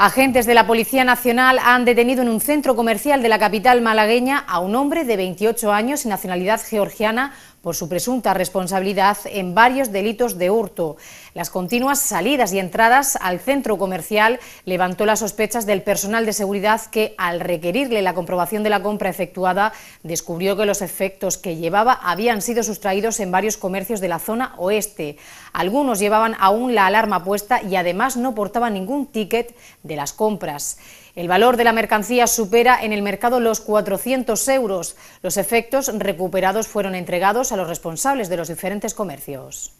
Agentes de la Policía Nacional han detenido en un centro comercial de la capital malagueña a un hombre de 28 años y nacionalidad georgiana por su presunta responsabilidad en varios delitos de hurto. Las continuas salidas y entradas al centro comercial levantó las sospechas del personal de seguridad que, al requerirle la comprobación de la compra efectuada, descubrió que los efectos que llevaba habían sido sustraídos en varios comercios de la zona oeste. Algunos llevaban aún la alarma puesta y además no portaban ningún ticket de las compras. El valor de la mercancía supera en el mercado los 400 euros. Los efectos recuperados fueron entregados a los responsables de los diferentes comercios.